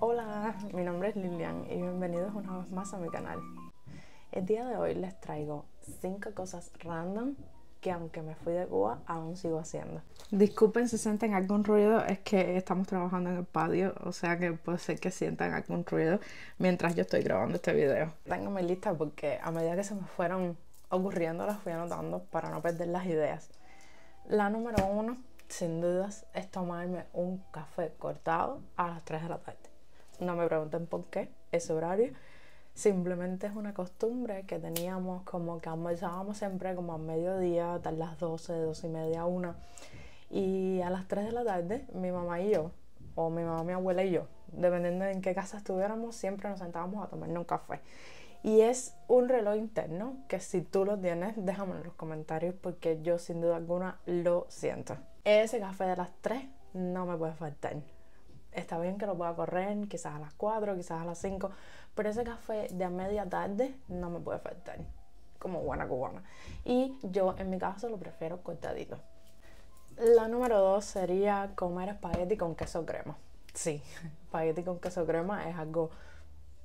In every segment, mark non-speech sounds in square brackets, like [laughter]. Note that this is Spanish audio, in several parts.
Hola, mi nombre es Lilian y bienvenidos una vez más a mi canal. El día de hoy les traigo 5 cosas random que aunque me fui de Cuba aún sigo haciendo. Disculpen si sienten algún ruido, es que estamos trabajando en el patio, o sea que puede ser que sientan algún ruido mientras yo estoy grabando este video. Tengo lista porque a medida que se me fueron ocurriendo las fui anotando para no perder las ideas. La número uno, sin dudas, es tomarme un café cortado a las 3 de la tarde. No me pregunten por qué ese horario. Simplemente es una costumbre que teníamos como que almorzábamos siempre como a mediodía, tal las 12, 12 y media, 1. Y a las 3 de la tarde mi mamá y yo, o mi mamá, mi abuela y yo, dependiendo en qué casa estuviéramos, siempre nos sentábamos a tomar un café. Y es un reloj interno que si tú lo tienes, déjame en los comentarios porque yo sin duda alguna lo siento. Ese café de las 3 no me puede faltar está bien que lo pueda correr, quizás a las 4, quizás a las 5, pero ese café de a media tarde no me puede faltar, como buena cubana. Y yo en mi caso lo prefiero cortadito. La número 2 sería comer espagueti con queso crema. Sí, [laughs] espagueti con queso crema es algo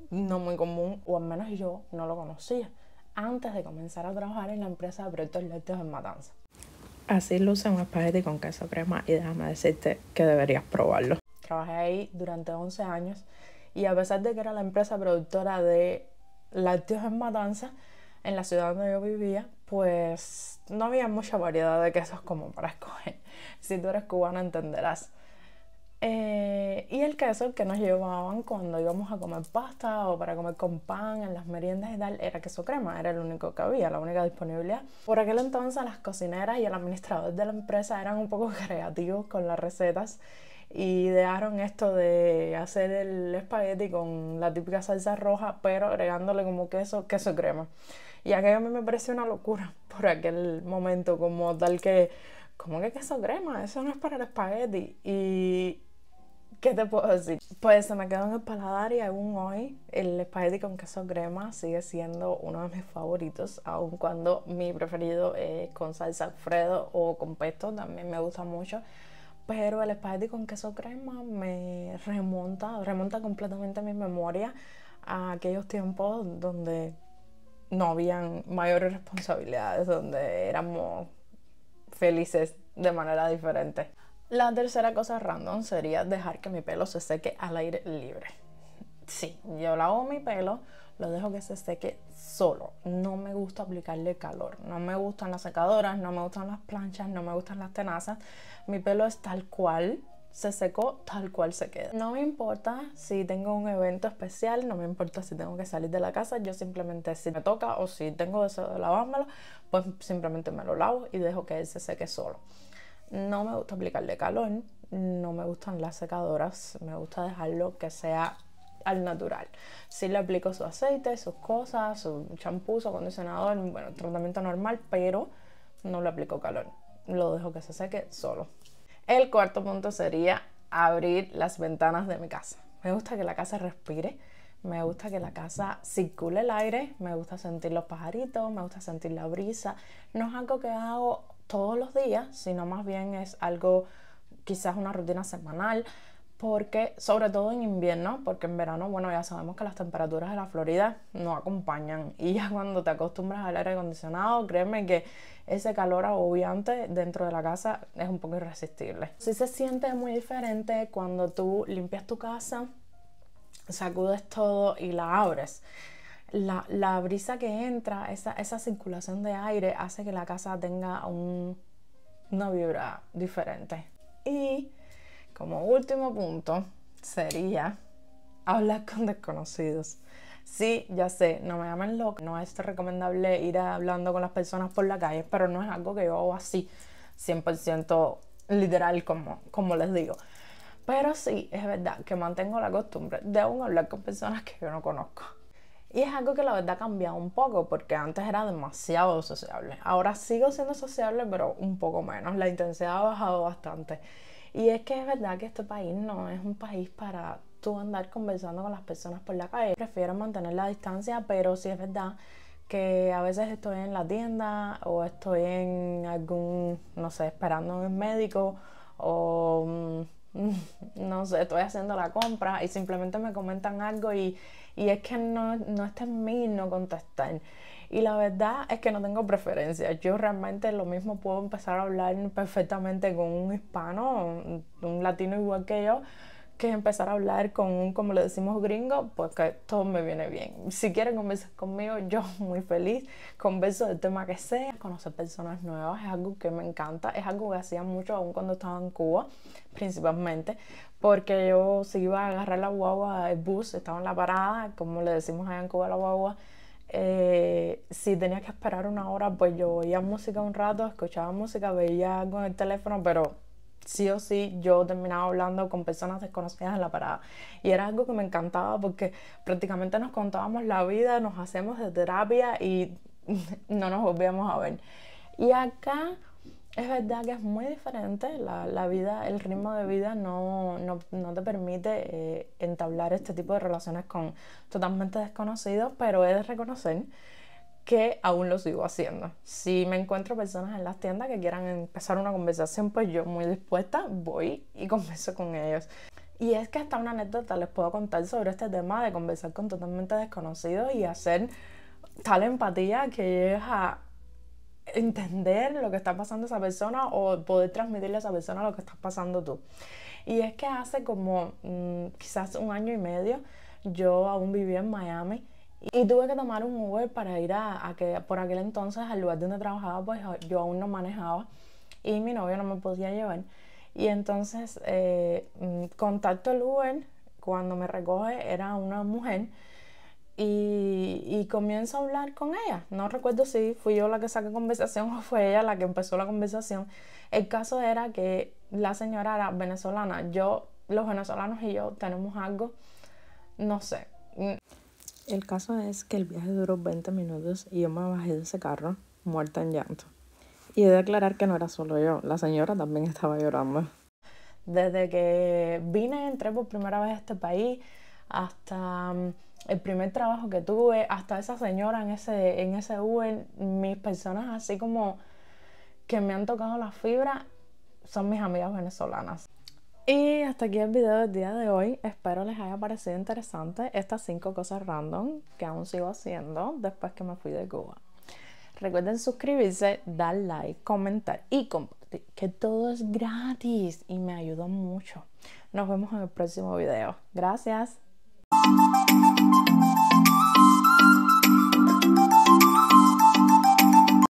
no muy común, o al menos yo no lo conocía, antes de comenzar a trabajar en la empresa de proyectos lácteos en Matanza. Así luce un espagueti con queso crema y déjame decirte que deberías probarlo. Trabajé ahí durante 11 años y a pesar de que era la empresa productora de lácteos en matanza, en la ciudad donde yo vivía, pues no había mucha variedad de quesos como para [laughs] escoger. Si tú eres cubano entenderás. Eh, y el queso que nos llevaban cuando íbamos a comer pasta o para comer con pan en las meriendas y tal era queso crema, era el único que había, la única disponibilidad. Por aquel entonces las cocineras y el administrador de la empresa eran un poco [laughs] creativos con las recetas y dejaron esto de hacer el espagueti con la típica salsa roja, pero agregándole como queso, queso crema. Y aquello a mí me pareció una locura [laughs] por aquel momento, como tal que, como que queso crema? Eso no es para el espagueti. Y, ¿qué te puedo decir? Pues se me quedó en el paladar y aún hoy el espagueti con queso crema sigue siendo uno de mis favoritos, aun cuando mi preferido es con salsa Alfredo o con pesto, también me gusta mucho pero el espagueti con queso crema me remonta, remonta completamente mi memoria a aquellos tiempos donde no habían mayores responsabilidades, donde éramos felices de manera diferente. La tercera cosa random sería dejar que mi pelo se seque al aire libre. Sí, yo lavo mi pelo lo dejo que se seque solo. No me gusta aplicarle calor, no me gustan las secadoras, no me gustan las planchas, no me gustan las tenazas. Mi pelo es tal cual, se secó tal cual se queda. No me importa si tengo un evento especial, no me importa si tengo que salir de la casa, yo simplemente si me toca o si tengo deseo de lavármelo, pues simplemente me lo lavo y dejo que él se seque solo. No me gusta aplicarle calor, no me gustan las secadoras, me gusta dejarlo que sea al natural. si le aplico su aceite, sus cosas, su champú, su acondicionador, bueno, tratamiento normal, pero no le aplico calor. Lo dejo que se seque solo. El cuarto punto sería abrir las ventanas de mi casa. Me gusta que la casa respire, me gusta que la casa circule el aire, me gusta sentir los pajaritos, me gusta sentir la brisa. No es algo que hago todos los días, sino más bien es algo, quizás una rutina semanal, porque, sobre todo en invierno, porque en verano, bueno, ya sabemos que las temperaturas de la Florida no acompañan. Y ya cuando te acostumbras al aire acondicionado, créeme que ese calor agobiante dentro de la casa es un poco irresistible. Sí se siente muy diferente cuando tú limpias tu casa, sacudes todo y la abres. La, la brisa que entra, esa, esa circulación de aire hace que la casa tenga un, una vibra diferente. Y como último punto sería hablar con desconocidos. Sí, ya sé, no me llamen loca, no es recomendable ir hablando con las personas por la calle, pero no es algo que yo hago así, 100% literal, como, como les digo. Pero sí, es verdad que mantengo la costumbre de aún hablar con personas que yo no conozco. Y es algo que la verdad ha cambiado un poco, porque antes era demasiado sociable. Ahora sigo siendo sociable, pero un poco menos. La intensidad ha bajado bastante. Y es que es verdad que este país no es un país para tú andar conversando con las personas por la calle. Prefiero mantener la distancia, pero sí es verdad que a veces estoy en la tienda o estoy en algún, no sé, esperando a un médico o mm, [laughs] no sé, estoy haciendo la compra y simplemente me comentan algo y, es que no, no está en mí no contestar. Y la verdad es que no tengo preferencia. Yo realmente lo mismo puedo empezar a hablar perfectamente con un hispano, un latino igual que yo, que es empezar a hablar con un, como le decimos gringo, porque pues todo me viene bien. Si quieren conversar conmigo, yo [laughs] muy feliz, converso del tema que sea. Conocer personas nuevas es algo que me encanta, es algo que hacía mucho aún cuando estaba en Cuba, principalmente, porque yo si iba a agarrar la guagua, el bus, estaba en la parada, como le decimos allá en Cuba la guagua, eh, si tenía que esperar una hora, pues yo oía música un rato, escuchaba música, veía algo en el teléfono, pero sí o sí yo terminaba hablando con personas desconocidas en la parada. Y era algo que me encantaba porque prácticamente nos contábamos la vida, nos hacemos de terapia y [laughs] no nos volvíamos a ver. Y acá es verdad que es muy diferente, la, la vida, el ritmo de vida no, no, no te permite eh, entablar este tipo de relaciones con totalmente desconocidos, pero es de reconocer que aún lo sigo haciendo. Si me encuentro personas en las tiendas que quieran empezar una conversación, pues yo muy dispuesta voy y [laughs] converso con ellos. Y es que hasta una anécdota les puedo contar sobre este tema de conversar con totalmente desconocidos y hacer tal empatía que llegues a entender lo que está pasando esa persona o poder transmitirle a esa persona lo que estás pasando tú. Y es que hace como mm, quizás un año y medio yo aún vivía en Miami y tuve que tomar un Uber para ir a, que por aquel entonces al lugar donde trabajaba, pues yo aún no manejaba y mi novio no me podía llevar. Y entonces eh, mm, contacto al Uber, cuando me recoge era una mujer y, y, comienzo a hablar con ella. No recuerdo si fui yo la que saqué conversación o fue ella la que empezó la conversación. El caso era que la señora era venezolana. Yo, los venezolanos y yo tenemos algo, no sé, el caso es que el viaje duró 20 minutos y yo me bajé de ese carro muerta en llanto. Y he de aclarar que no era solo yo, la señora también estaba llorando. Desde que vine, entré por primera vez a este país, hasta mm, el primer trabajo que tuve, hasta esa señora en ese, en ese Uber, mis personas así como que me han tocado la fibra son mis amigas venezolanas. Y hasta aquí el video del día de hoy. Espero les haya parecido interesante estas 5 cosas random que aún sigo haciendo después que me fui de Cuba. Recuerden suscribirse, dar like, comentar y compartir, que todo es gratis y me ayuda mucho. Nos vemos en el próximo video. Gracias.